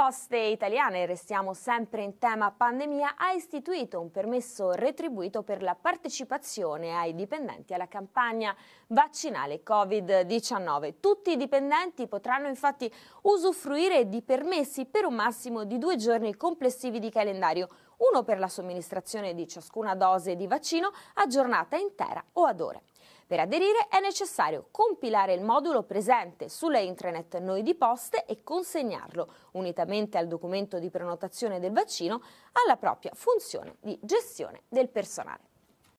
Poste Italiane, restiamo sempre in tema pandemia, ha istituito un permesso retribuito per la partecipazione ai dipendenti alla campagna vaccinale Covid-19. Tutti i dipendenti potranno infatti usufruire di permessi per un massimo di due giorni complessivi di calendario, uno per la somministrazione di ciascuna dose di vaccino aggiornata intera o ad ore. Per aderire è necessario compilare il modulo presente sulla intranet Noi di Poste e consegnarlo, unitamente al documento di prenotazione del vaccino, alla propria funzione di gestione del personale.